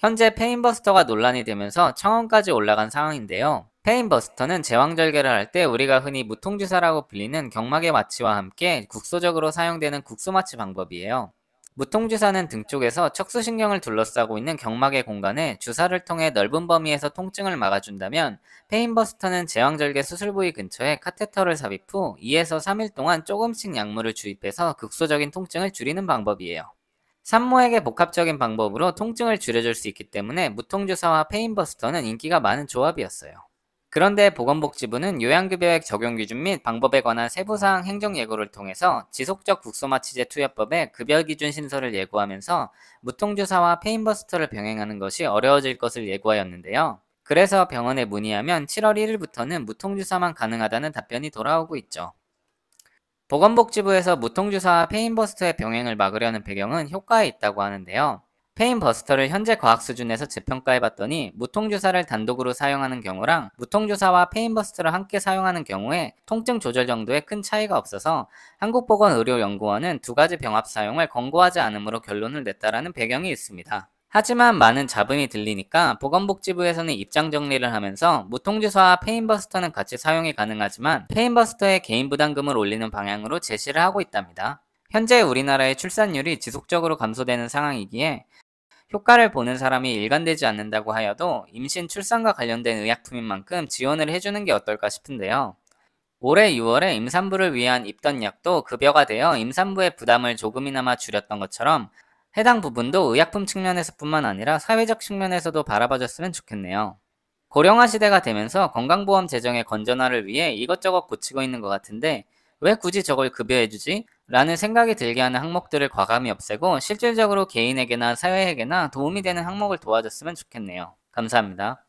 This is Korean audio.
현재 페인버스터가 논란이 되면서 청원까지 올라간 상황인데요. 페인버스터는 제왕절개를 할 때 우리가 흔히 무통주사라고 불리는 경막의 마취와 함께 국소적으로 사용되는 국소마취 방법이에요. 무통주사는 등 쪽에서 척수신경을 둘러싸고 있는 경막의 공간에 주사를 통해 넓은 범위에서 통증을 막아준다면 페인버스터는 제왕절개 수술 부위 근처에 카테터를 삽입 후 2에서 3일 동안 조금씩 약물을 주입해서 극소적인 통증을 줄이는 방법이에요. 산모에게 복합적인 방법으로 통증을 줄여줄 수 있기 때문에 무통주사와 페인버스터는 인기가 많은 조합이었어요. 그런데 보건복지부는 요양급여액 적용 기준 및 방법에 관한 세부사항 행정 예고를 통해서 지속적 국소마취제 투여법에 급여 기준 신설을 예고하면서 무통주사와 페인버스터를 병행하는 것이 어려워질 것을 예고하였는데요. 그래서 병원에 문의하면 7월 1일부터는 무통주사만 가능하다는 답변이 돌아오고 있죠. 보건복지부에서 무통주사와 페인버스터의 병행을 막으려는 배경은 효과에 있다고 하는데요. 페인버스터를 현재 과학 수준에서 재평가해봤더니 무통주사를 단독으로 사용하는 경우랑 무통주사와 페인버스터를 함께 사용하는 경우에 통증 조절 정도에 큰 차이가 없어서 한국보건의료연구원은 두 가지 병합 사용을 권고하지 않으므로 결론을 냈다라는 배경이 있습니다. 하지만 많은 잡음이 들리니까 보건복지부에서는 입장 정리를 하면서 무통주사와 페인버스터는 같이 사용이 가능하지만 페인버스터의 개인 부담금을 올리는 방향으로 제시를 하고 있답니다. 현재 우리나라의 출산율이 지속적으로 감소되는 상황이기에 효과를 보는 사람이 일관되지 않는다고 하여도 임신 출산과 관련된 의약품인 만큼 지원을 해주는 게 어떨까 싶은데요. 올해 6월에 임산부를 위한 입던약도 급여가 되어 임산부의 부담을 조금이나마 줄였던 것처럼 해당 부분도 의약품 측면에서 뿐만 아니라 사회적 측면에서도 바라봐줬으면 좋겠네요. 고령화 시대가 되면서 건강보험 재정의 건전화를 위해 이것저것 고치고 있는 것 같은데 왜 굳이 저걸 급여해주지? 라는 생각이 들게 하는 항목들을 과감히 없애고 실질적으로 개인에게나 사회에게나 도움이 되는 항목을 도와줬으면 좋겠네요. 감사합니다.